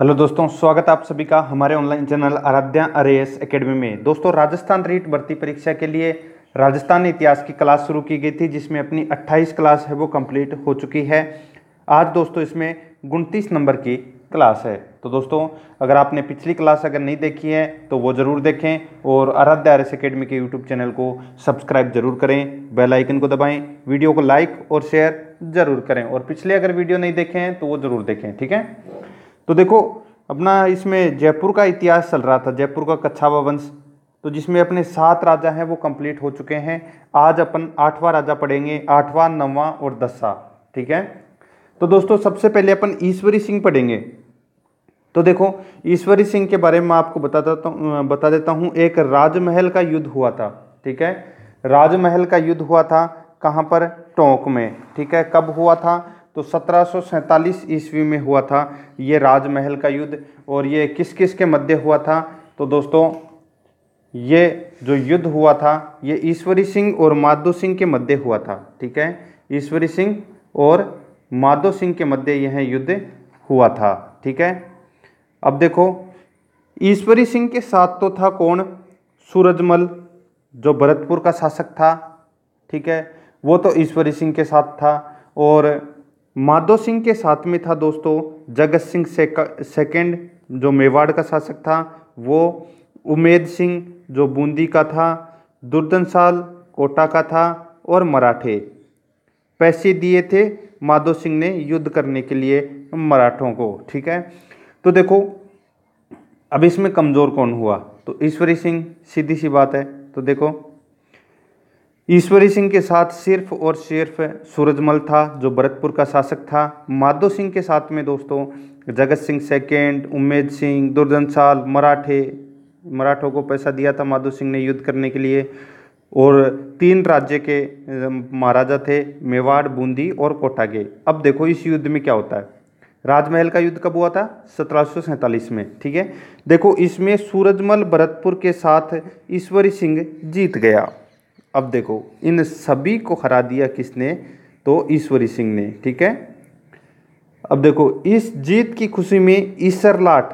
hello दोस्तों स्वागत आप सभी का हमारे online channel Aradhya S Academy में दोस्तों राजस्थान रीट भर्ती परीक्षा के लिए राजस्थान इतिहास की क्लास शुरू की गई थी जिसमें अपनी 28 क्लास है वो कंप्लीट हो चुकी है आज दोस्तों इसमें उनतीस नंबर की क्लास है तो दोस्तों अगर आपने पिछली क्लास अगर नहीं देखी है तो वो ज़रूर देखें और आराध्या आर एस अकेडमी के यूट्यूब चैनल को सब्सक्राइब जरूर करें बेल आइकन को दबाएं वीडियो को लाइक और शेयर ज़रूर करें और पिछले अगर वीडियो नहीं देखें तो वो ज़रूर देखें ठीक है तो देखो अपना इसमें जयपुर का इतिहास चल रहा था जयपुर का कच्छावा वंश तो जिसमें अपने सात राजा हैं वो कंप्लीट हो चुके हैं आज अपन आठवां राजा पढ़ेंगे आठवां नवा और दसवा ठीक है तो दोस्तों सबसे पहले अपन ईश्वरी सिंह पढ़ेंगे तो देखो ईश्वरी सिंह के बारे में आपको बता देता हूँ तो, बता देता हूँ एक राजमहल का युद्ध हुआ था ठीक है राजमहल का युद्ध हुआ था कहाँ पर टोंक में ठीक है कब हुआ था तो सत्रह ईस्वी में हुआ था ये राजमहल का युद्ध और ये किस किस के मध्य हुआ था तो दोस्तों ये जो युद्ध हुआ था ये ईश्वरी सिंह और माधो सिंह के मध्य हुआ था ठीक है ईश्वरी सिंह और माधो सिंह के मध्य यह युद्ध हुआ था ठीक है अब देखो ईश्वरी सिंह के साथ तो था कौन सूरजमल जो भरतपुर का शासक था ठीक है वो तो ईश्वरी सिंह के साथ था और माधो सिंह के साथ में था दोस्तों जगत सिंह सेकंड जो मेवाड़ का शासक था वो उमेद सिंह जो बूंदी का था दुर्दनसाल कोटा का था और मराठे पैसे दिए थे माधो सिंह ने युद्ध करने के लिए मराठों को ठीक है तो देखो अब इसमें कमज़ोर कौन हुआ तो ईश्वरी सिंह सीधी सी बात है तो देखो ईश्वरी सिंह के साथ सिर्फ और सिर्फ सूरजमल था जो भरतपुर का शासक था माधो सिंह के साथ में दोस्तों जगत सिंह सेकेंड उम्मेद सिंह दुर्जनसाल मराठे मराठों को पैसा दिया था माधो सिंह ने युद्ध करने के लिए और तीन राज्य के महाराजा थे मेवाड़ बूंदी और कोटागे अब देखो इस युद्ध में क्या होता है राजमहल का युद्ध कब हुआ था सत्रह में ठीक है देखो इसमें सूरजमल भरतपुर के साथ ईश्वरी सिंह जीत गया अब देखो इन सभी को हरा दिया किसने तो ईश्वरी सिंह ने ठीक है अब देखो इस जीत की खुशी में ईसरलाट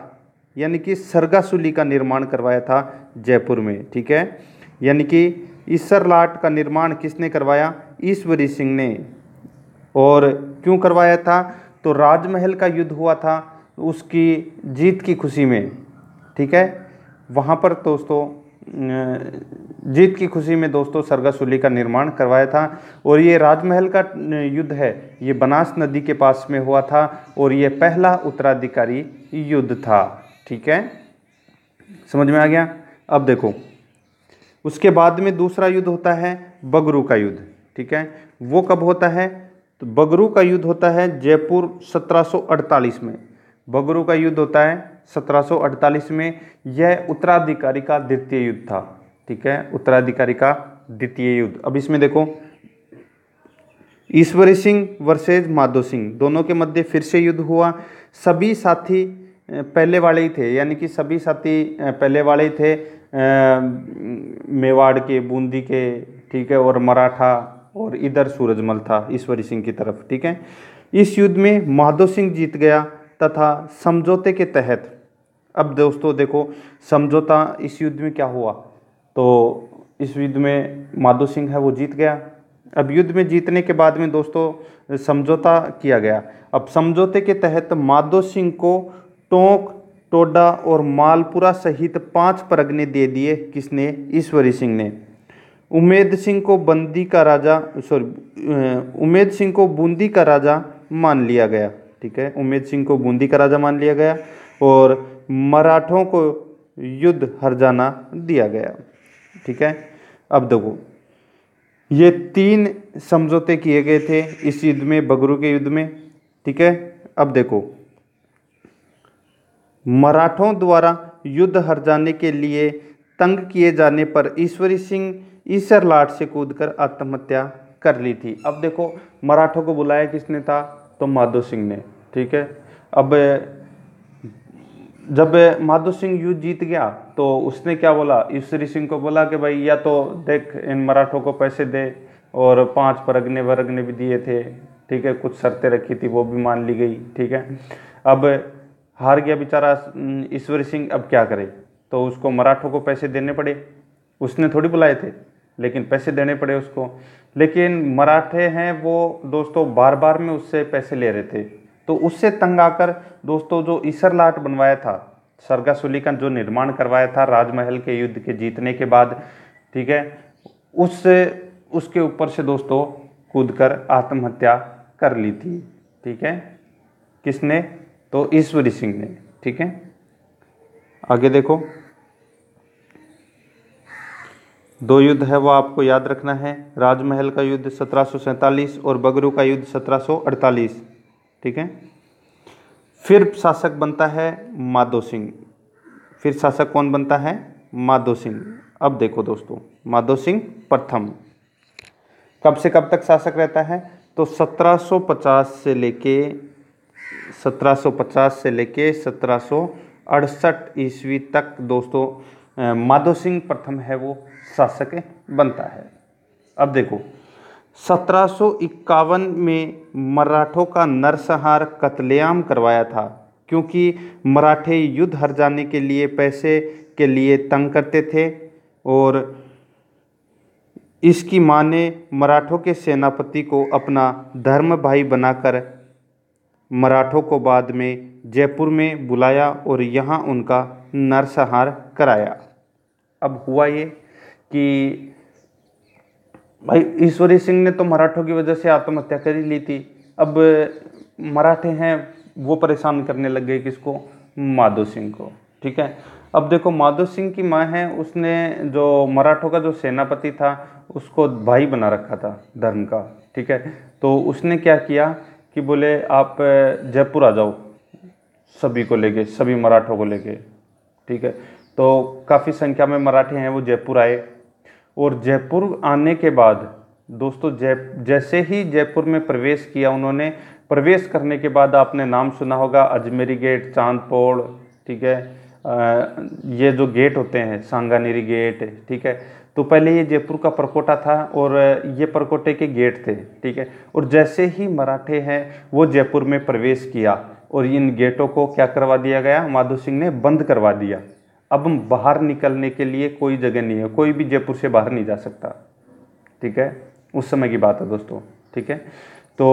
यानी कि सरगासुली का निर्माण करवाया था जयपुर में ठीक है यानी कि ईसरलाट का निर्माण किसने करवाया ईश्वरी सिंह ने और क्यों करवाया था तो राजमहल का युद्ध हुआ था उसकी जीत की खुशी में ठीक है वहाँ पर दोस्तों जीत की खुशी में दोस्तों सरगसुली का निर्माण करवाया था और ये राजमहल का युद्ध है ये बनास नदी के पास में हुआ था और ये पहला उत्तराधिकारी युद्ध था ठीक है समझ में आ गया अब देखो उसके बाद में दूसरा युद्ध होता है बगरू का युद्ध ठीक है वो कब होता है तो बगरू का युद्ध होता है जयपुर 1748 में बगरू का युद्ध होता है 1748 में यह उत्तराधिकारी का द्वितीय युद्ध था ठीक है उत्तराधिकारी का द्वितीय युद्ध अब इसमें देखो ईश्वरी सिंह वर्सेज माधो सिंह दोनों के मध्य फिर से युद्ध हुआ सभी साथी पहले वाले ही थे यानी कि सभी साथी पहले वाले ही थे मेवाड़ के बूंदी के ठीक है और मराठा और इधर सूरजमल था ईश्वरी सिंह की तरफ ठीक है इस युद्ध में माधो सिंह जीत गया तथा समझौते के तहत अब दोस्तों देखो समझौता इस युद्ध में क्या हुआ तो इस युद्ध में माधो सिंह है वो जीत गया अब युद्ध में जीतने के बाद में दोस्तों समझौता किया गया अब समझौते के तहत माधो सिंह को टोंक टोडा और मालपुरा सहित पांच परगने दे दिए किसने ईश्वरी सिंह ने उमेद सिंह को बंदी का राजा सॉरी उमेद सिंह को बूंदी का राजा मान लिया गया ठीक है उमेद सिंह को बूंदी का राजा मान लिया गया और मराठों को युद्ध हरजाना दिया गया ठीक है अब देखो ये तीन समझौते किए गए थे इस युद्ध में बगरू के युद्ध में ठीक है अब देखो मराठों द्वारा युद्ध हर जाने के लिए तंग किए जाने पर ईश्वरी सिंह ईसर लाट से कूदकर आत्महत्या कर ली थी अब देखो मराठों को बुलाया किसने था तो माधो सिंह ने ठीक है अब जब माधो सिंह युद्ध जीत गया तो उसने क्या बोला ईश्वरी सिंह को बोला कि भाई या तो देख इन मराठों को पैसे दे और पांच परगने वरगने भी दिए थे ठीक है कुछ शर्तें रखी थी वो भी मान ली गई ठीक है अब हार गया बेचारा ईश्वरी सिंह अब क्या करे तो उसको मराठों को पैसे देने पड़े उसने थोड़ी बुलाए थे लेकिन पैसे देने पड़े उसको लेकिन मराठे हैं वो दोस्तों बार बार में उससे पैसे ले रहे थे तो उससे तंग आकर दोस्तों जो ईसरलाट बनवाया था सरगासुली का जो निर्माण करवाया था राजमहल के युद्ध के जीतने के बाद ठीक है उससे उसके ऊपर से दोस्तों कूदकर आत्महत्या कर ली थी ठीक है किसने तो ईश्वरी सिंह ने ठीक है आगे देखो दो युद्ध है वो आपको याद रखना है राजमहल का युद्ध सत्रह और बगरू का युद्ध सत्रह ठीक है फिर शासक बनता है माधो सिंह फिर शासक कौन बनता है माधो सिंह अब देखो दोस्तों माधो सिंह प्रथम कब से कब तक शासक रहता है तो 1750 से लेके 1750 से लेके सत्रह ईस्वी तक दोस्तों माधो सिंह प्रथम है वो शासक बनता है अब देखो सत्रह में मराठों का नरसंहार कत्लेआम करवाया था क्योंकि मराठे युद्ध हर जाने के लिए पैसे के लिए तंग करते थे और इसकी माँ ने मराठों के सेनापति को अपना धर्म भाई बनाकर मराठों को बाद में जयपुर में बुलाया और यहाँ उनका नरसंहार कराया अब हुआ ये कि भाई ईश्वरी सिंह ने तो मराठों की वजह से आत्महत्या कर ही ली थी अब मराठे हैं वो परेशान करने लग गए किसको माधो सिंह को ठीक है अब देखो माधो सिंह की माँ है उसने जो मराठों का जो सेनापति था उसको भाई बना रखा था धर्म का ठीक है तो उसने क्या किया कि बोले आप जयपुर आ जाओ सभी को लेके सभी मराठों को लेके ठीक है तो काफ़ी संख्या में मराठे हैं वो जयपुर आए और जयपुर आने के बाद दोस्तों जय जैसे ही जयपुर में प्रवेश किया उन्होंने प्रवेश करने के बाद आपने नाम सुना होगा अजमेरी गेट चांदपोड़ ठीक है आ, ये जो गेट होते हैं सांगानेरी गेट ठीक है तो पहले ये जयपुर का परकोटा था और ये परकोटे के गेट थे ठीक है और जैसे ही मराठे हैं वो जयपुर में प्रवेश किया और इन गेटों को क्या करवा दिया गया माधो सिंह ने बंद करवा दिया अब हम बाहर निकलने के लिए कोई जगह नहीं है कोई भी जयपुर से बाहर नहीं जा सकता ठीक है उस समय की बात है दोस्तों ठीक है तो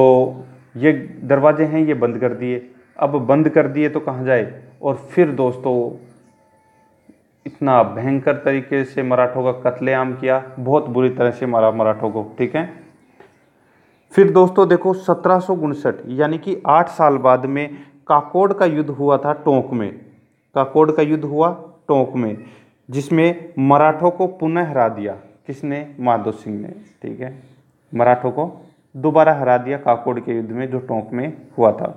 ये दरवाजे हैं ये बंद कर दिए अब बंद कर दिए तो कहाँ जाए और फिर दोस्तों इतना भयंकर तरीके से मराठों का कत्लेआम किया बहुत बुरी तरह से मारा मराठों को ठीक है फिर दोस्तों देखो सत्रह यानी कि आठ साल बाद में काकोड़ का युद्ध हुआ था टोंक में काकोड़ का युद्ध हुआ टोंक में जिसमें मराठों को पुनः हरा दिया किसने माधो सिंह ने ठीक है मराठों को दोबारा हरा दिया काकोड़ के युद्ध में जो टोंक में हुआ था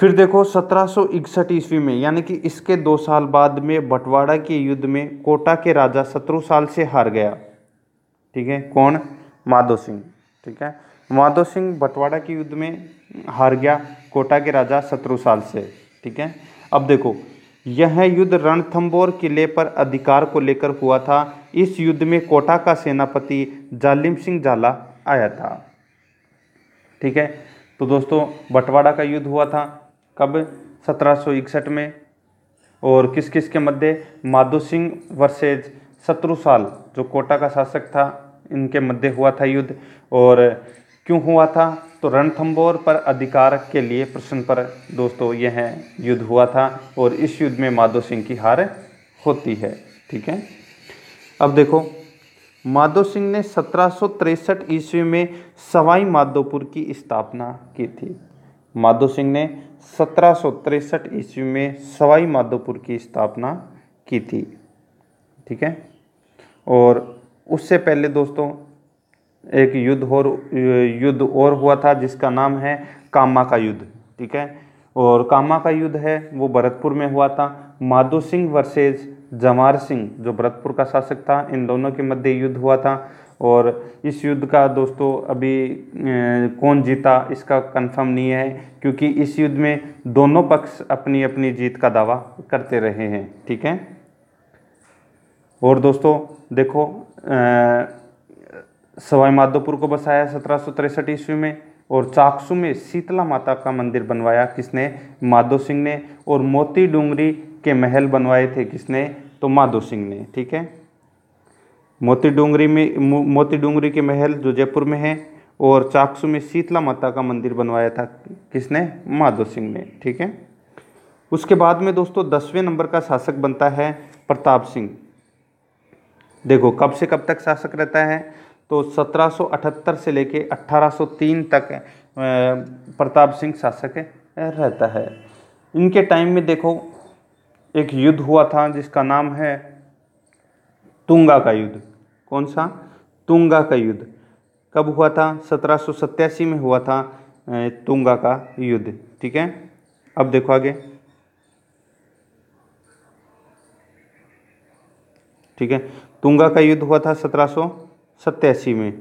फिर देखो सत्रह ईस्वी में यानी कि इसके दो साल बाद में बंटवाड़ा के युद्ध में कोटा के राजा साल से हार गया ठीक है कौन माधो सिंह ठीक है माधो सिंह बंटवाड़ा के युद्ध में हार गया कोटा के राजा साल से ठीक है अब देखो यह युद्ध रणथंबोर किले पर अधिकार को लेकर हुआ था इस युद्ध में कोटा का सेनापति जालिम सिंह जाला आया था ठीक है तो दोस्तों बंटवाड़ा का युद्ध हुआ था कब सत्रह में और किस किस के मध्य माधो सिंह वर्सेज शत्रुसाल जो कोटा का शासक था इनके मध्य हुआ था युद्ध और क्यों हुआ था तो रणथंबोर पर अधिकार के लिए प्रश्न पर दोस्तों यह युद्ध हुआ था और इस युद्ध में माधो सिंह की हार होती है ठीक है अब देखो माधो सिंह ने सत्रह ईस्वी में सवाई माधोपुर की स्थापना की थी माधो सिंह ने सत्रह ईस्वी में सवाई माधोपुर की स्थापना की थी ठीक है और उससे पहले दोस्तों एक युद्ध और युद्ध और हुआ था जिसका नाम है कामा का युद्ध ठीक है और कामा का युद्ध है वो भरतपुर में हुआ था माधो सिंह वर्सेज जवार सिंह जो भरतपुर का शासक था इन दोनों के मध्य युद्ध हुआ था और इस युद्ध का दोस्तों अभी कौन जीता इसका कंफर्म नहीं है क्योंकि इस युद्ध में दोनों पक्ष अपनी अपनी जीत का दावा करते रहे हैं ठीक है और दोस्तों देखो आ, सवाई माधोपुर को बसाया सत्रह सौ तिरसठ ईस्वी में और चाकसू में शीतला माता का मंदिर बनवाया किसने माधो सिंह ने और मोती डूंगरी के महल बनवाए थे किसने तो माधो सिंह ने ठीक है मोती डूंगरी में मोती डूंगरी के महल जो जयपुर में है और चाकसू में शीतला माता का मंदिर बनवाया था किसने माधो सिंह ने ठीक है उसके बाद में दोस्तों दसवें नंबर का शासक बनता है प्रताप सिंह देखो कब से कब तक शासक रहता है तो 1778 से लेके 1803 तक प्रताप सिंह शासक रहता है इनके टाइम में देखो एक युद्ध हुआ था जिसका नाम है तुंगा का युद्ध कौन सा तुंगा का युद्ध कब हुआ था सत्रह में हुआ था तुंगा का युद्ध ठीक है अब देखो आगे ठीक है तुंगा का युद्ध हुआ था सत्रह सत्यासी में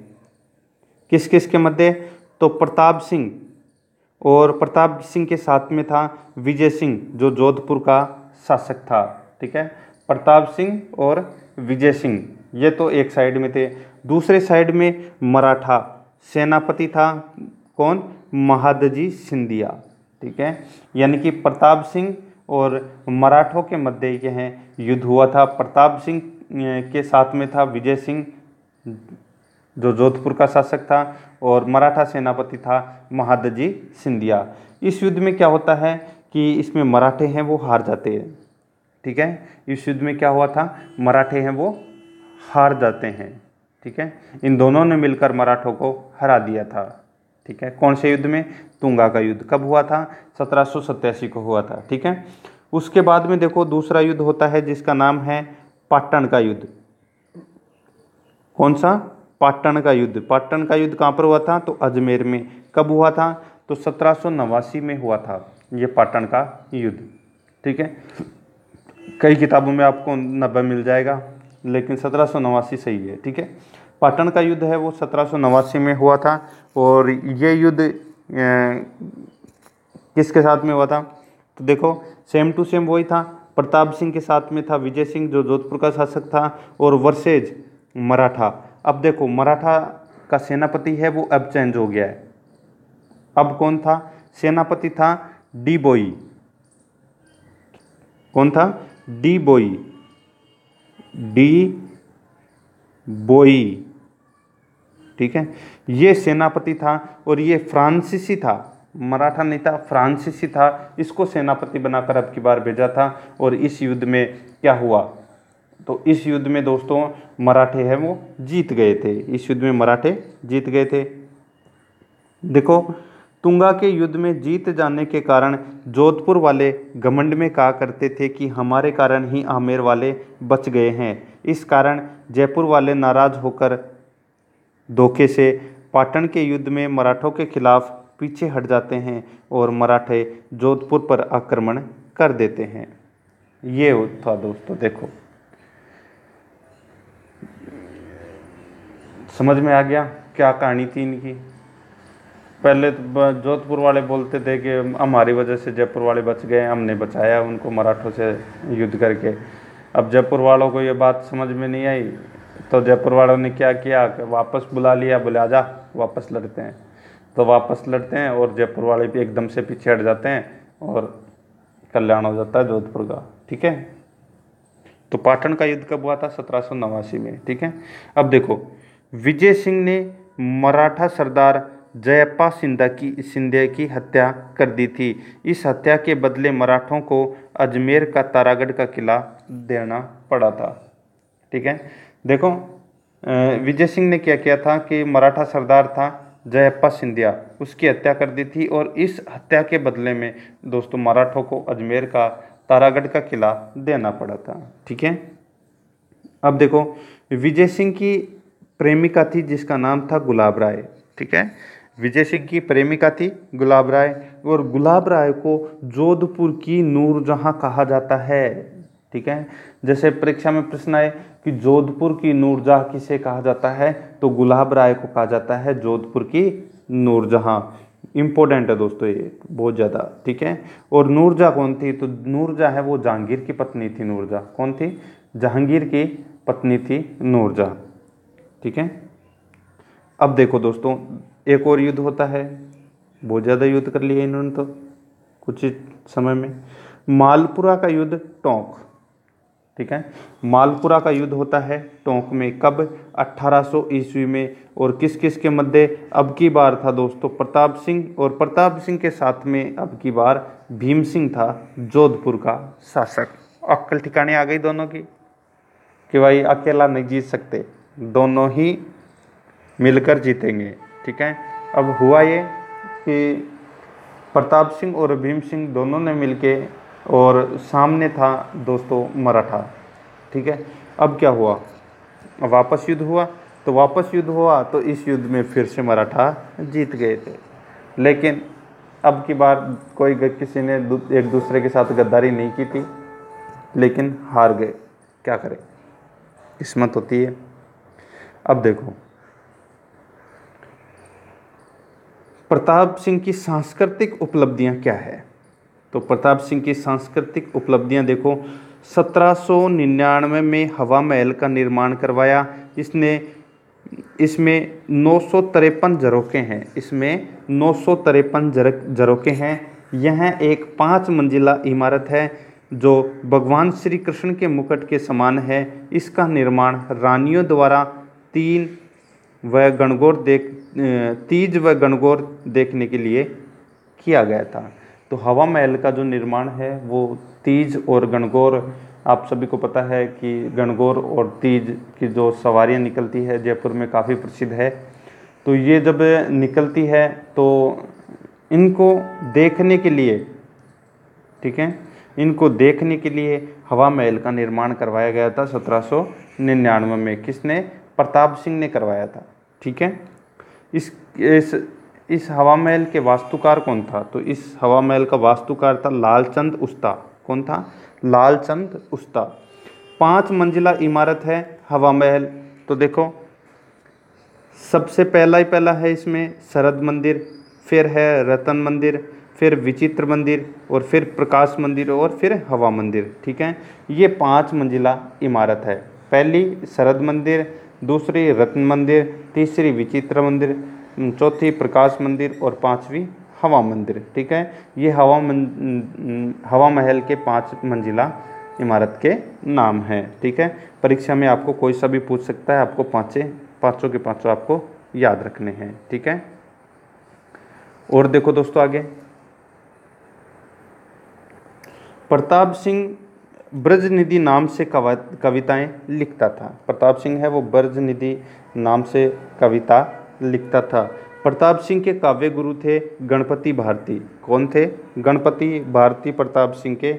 किस किस के मध्य तो प्रताप सिंह और प्रताप सिंह के साथ में था विजय सिंह जो जोधपुर का शासक था ठीक है प्रताप सिंह और विजय सिंह ये तो एक साइड में थे दूसरे साइड में मराठा सेनापति था कौन महादजी सिंधिया ठीक है यानी कि प्रताप सिंह और मराठों के मध्य यह युद्ध हुआ था प्रताप सिंह के साथ में था विजय सिंह जो जोधपुर का शासक था और मराठा सेनापति था महादजी सिंधिया इस युद्ध में क्या होता है कि इसमें मराठे हैं वो हार जाते हैं ठीक है इस युद्ध में क्या हुआ था मराठे हैं वो हार जाते हैं ठीक है इन दोनों ने मिलकर मराठों को हरा दिया था ठीक है कौन से युद्ध में तुंगा का युद्ध कब हुआ था सत्रह को हुआ था ठीक है उसके बाद में देखो दूसरा युद्ध होता है जिसका नाम है पाटन का युद्ध कौन सा पाटन का युद्ध पाटन का युद्ध कहाँ पर हुआ था तो अजमेर में कब हुआ था तो सत्रह में हुआ था ये पाटन का युद्ध ठीक है कई किताबों में आपको नब्बे मिल जाएगा लेकिन सत्रह सही है ठीक है पाटन का युद्ध है वो सत्रह में हुआ था और ये युद्ध किसके साथ में हुआ था तो देखो सेम टू सेम वही था प्रताप सिंह के साथ में था विजय सिंह जो जोधपुर का शासक था और वर्सेज मराठा अब देखो मराठा का सेनापति है वो अब चेंज हो गया है अब कौन था सेनापति था डी बोई कौन था डी बोई डी बोई ठीक है ये सेनापति था और ये फ्रांसीसी था मराठा नेता फ्रांसीसी था इसको सेनापति बनाकर अब की बार भेजा था और इस युद्ध में क्या हुआ तो इस युद्ध में दोस्तों मराठे हैं वो जीत गए थे इस युद्ध में मराठे जीत गए थे देखो तुंगा के युद्ध में जीत जाने के कारण जोधपुर वाले घमंड में कहा करते थे कि हमारे कारण ही आमेर वाले बच गए हैं इस कारण जयपुर वाले नाराज होकर धोखे से पाटन के युद्ध में मराठों के खिलाफ पीछे हट जाते हैं और मराठे जोधपुर पर आक्रमण कर देते हैं ये था दोस्तों देखो समझ में आ गया क्या कहानी थी इनकी पहले तो जोधपुर वाले बोलते थे कि हमारी वजह से जयपुर वाले बच गए हमने बचाया उनको मराठों से युद्ध करके अब जयपुर वालों को ये बात समझ में नहीं आई तो जयपुर वालों ने क्या किया कि वापस बुला लिया बुला जा वापस लड़ते हैं तो वापस लड़ते हैं और जयपुर वाले भी एकदम से पीछे हट जाते हैं और कल्याण हो जाता है जोधपुर का ठीक है तो पाटन का युद्ध कब हुआ था सत्रह में ठीक है अब देखो विजय सिंह ने मराठा सरदार जयप्पा सिंधा की सिंधिया की हत्या कर दी थी इस हत्या के बदले मराठों को अजमेर का तारागढ़ का किला देना पड़ा था ठीक है देखो विजय सिंह ने क्या किया था कि मराठा सरदार था जयप्पा सिंधिया उसकी हत्या कर दी थी और इस हत्या के बदले में दोस्तों मराठों को अजमेर का तारागढ़ का किला देना पड़ा था ठीक है अब देखो विजय सिंह की प्रेमिका थी जिसका नाम था गुलाब राय ठीक है विजय सिंह की प्रेमिका थी गुलाब राय और गुलाब राय को जोधपुर की नूरजहाँ कहा जाता है ठीक है जैसे परीक्षा में प्रश्न आए कि जोधपुर की नूरजहाँ किसे कहा जाता है तो गुलाब राय को कहा जाता है जोधपुर की नूरजहाँ इम्पोर्टेंट है दोस्तों ये बहुत ज़्यादा ठीक है और नूरजहाँ कौन थी तो नूरजहाँ है वो जहांगीर की पत्नी थी नूरजहाँ कौन थी जहांगीर की पत्नी थी नूरजहाँ ठीक है अब देखो दोस्तों एक और युद्ध होता है बहुत ज़्यादा युद्ध कर लिया इन्होंने तो कुछ समय में मालपुरा का युद्ध टोंक ठीक है मालपुरा का युद्ध होता है टोंक में कब 1800 ईस्वी में और किस किस के मध्य अब की बार था दोस्तों प्रताप सिंह और प्रताप सिंह के साथ में अब की बार भीम सिंह था जोधपुर का शासक अक्कल ठिकाने आ गई दोनों की कि भाई अकेला नहीं जीत सकते दोनों ही मिलकर जीतेंगे ठीक है अब हुआ ये कि प्रताप सिंह और भीम सिंह दोनों ने मिलके और सामने था दोस्तों मराठा ठीक है अब क्या हुआ वापस युद्ध हुआ तो वापस युद्ध हुआ तो इस युद्ध में फिर से मराठा जीत गए थे लेकिन अब की बार कोई किसी ने एक दूसरे के साथ गद्दारी नहीं की थी लेकिन हार गए क्या करें किस्मत होती है अब देखो प्रताप सिंह की सांस्कृतिक उपलब्धियां क्या है तो प्रताप सिंह की सांस्कृतिक उपलब्धियां देखो 1799 में हवा महल का निर्माण करवाया इसने इसमें नौ सौ तिरपन झरोके हैं इसमें नौ सौ तिरपन झरोके हैं यह एक पाँच मंजिला इमारत है जो भगवान श्री कृष्ण के मुकट के समान है इसका निर्माण रानियों द्वारा तीन व गणगौर देख तीज व गणगौर देखने के लिए किया गया था तो हवा महल का जो निर्माण है वो तीज और गणगौर आप सभी को पता है कि गणगौर और तीज की जो सवारियां निकलती है जयपुर में काफ़ी प्रसिद्ध है तो ये जब निकलती है तो इनको देखने के लिए ठीक है इनको देखने के लिए हवा महल का निर्माण करवाया गया था सत्रह में किसने प्रताप सिंह ने करवाया था ठीक है इस इस इस हवा महल के वास्तुकार कौन था तो इस हवा महल का वास्तुकार था लालचंद उस्ता कौन था लालचंद उस्ता पाँच मंजिला इमारत है हवा महल तो देखो सबसे पहला ही पहला है इसमें शरद मंदिर फिर है रतन मंदिर फिर विचित्र मंदिर और फिर प्रकाश मंदिर और फिर हवा मंदिर ठीक है ये पाँच मंजिला इमारत है पहली शरद मंदिर दूसरी रत्न मंदिर तीसरी विचित्र मंदिर चौथी प्रकाश मंदिर और पांचवी हवा मंदिर ठीक है ये हवा मन हवा महल के पांच मंजिला इमारत के नाम है ठीक है परीक्षा में आपको कोई सा भी पूछ सकता है आपको पाँचे पाँचों के पाँचों आपको याद रखने हैं ठीक है और देखो दोस्तों आगे प्रताप सिंह ब्रजनिधि नाम से कविताएं लिखता था प्रताप सिंह है वो ब्रजनिधि नाम से कविता लिखता था प्रताप सिंह के काव्य गुरु थे गणपति भारती कौन थे गणपति भारती प्रताप सिंह के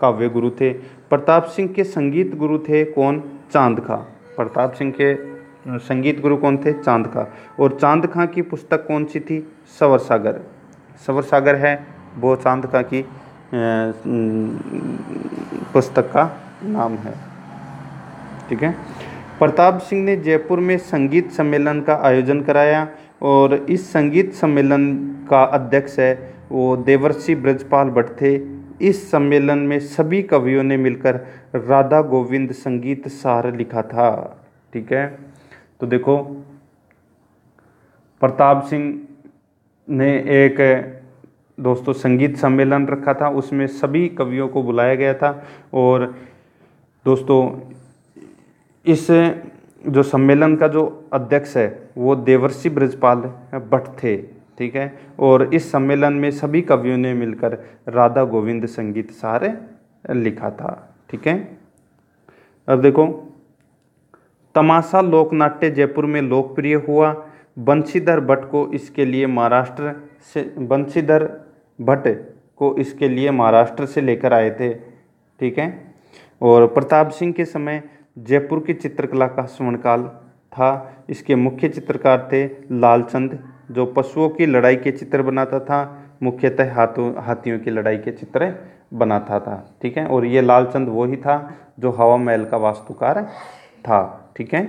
काव्य गुरु थे प्रताप सिंह के संगीत गुरु थे कौन चांद खां प्रताप सिंह के संगीत गुरु कौन थे चांद खां और चांद खां की पुस्तक कौन सी थी सवर सागर सवर सागर है वो चांद खां की पुस्तक का नाम है ठीक है प्रताप सिंह ने जयपुर में संगीत सम्मेलन का आयोजन कराया और इस संगीत सम्मेलन का अध्यक्ष है वो देवर्षि ब्रजपाल भट्ट थे इस सम्मेलन में सभी कवियों ने मिलकर राधा गोविंद संगीत सार लिखा था ठीक है तो देखो प्रताप सिंह ने एक दोस्तों संगीत सम्मेलन रखा था उसमें सभी कवियों को बुलाया गया था और दोस्तों इस जो सम्मेलन का जो अध्यक्ष है वो देवर्षि ब्रजपाल भट्ट थे ठीक है और इस सम्मेलन में सभी कवियों ने मिलकर राधा गोविंद संगीत सार लिखा था ठीक है अब देखो तमाशा लोकनाट्य जयपुर में लोकप्रिय हुआ बंशीधर भट्ट को इसके लिए महाराष्ट्र से बंशीधर भट्ट को इसके लिए महाराष्ट्र से लेकर आए थे ठीक है और प्रताप सिंह के समय जयपुर की चित्रकला का स्वर्णकाल था इसके मुख्य चित्रकार थे लालचंद जो पशुओं की लड़ाई के चित्र बनाता था मुख्यतः हाथों हाथियों की लड़ाई के चित्र बनाता था ठीक है और ये लालचंद वो ही था जो हवा महल का वास्तुकार था ठीक है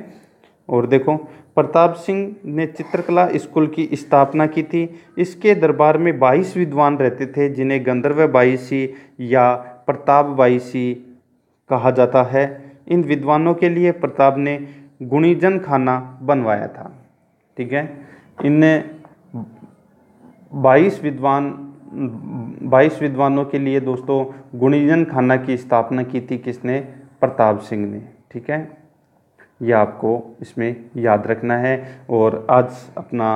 और देखो प्रताप सिंह ने चित्रकला स्कूल की स्थापना की थी इसके दरबार में बाईस विद्वान रहते थे जिन्हें गंधर्व बाईसी या प्रताप बाईसी कहा जाता है इन विद्वानों के लिए प्रताप ने गुणीजन खाना बनवाया था ठीक है इनने बाईस विद्वान बाईस विद्वानों के लिए दोस्तों गुणीजन खाना की स्थापना की थी किसने प्रताप सिंह ने ठीक है ये आपको इसमें याद रखना है और आज अपना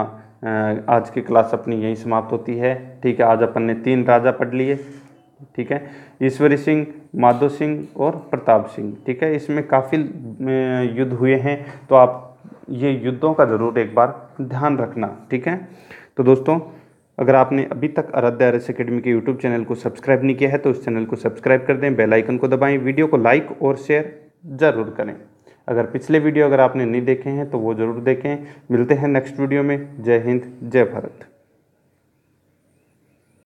आज की क्लास अपनी यहीं समाप्त होती है ठीक है आज अपन ने तीन राजा पढ़ लिए ठीक है ईश्वरी सिंह माधो सिंह और प्रताप सिंह ठीक है इसमें काफ़ी युद्ध हुए हैं तो आप ये युद्धों का ज़रूर एक बार ध्यान रखना ठीक है तो दोस्तों अगर आपने अभी तक अरध्या आर एस अकेडमी के यूट्यूब चैनल को सब्सक्राइब नहीं किया है तो इस चैनल को सब्सक्राइब कर दें बेल आइकन को दबाएं वीडियो को लाइक और शेयर ज़रूर करें अगर पिछले वीडियो अगर आपने नहीं देखे हैं तो वो ज़रूर देखें मिलते हैं नेक्स्ट वीडियो में जय हिंद जय भारत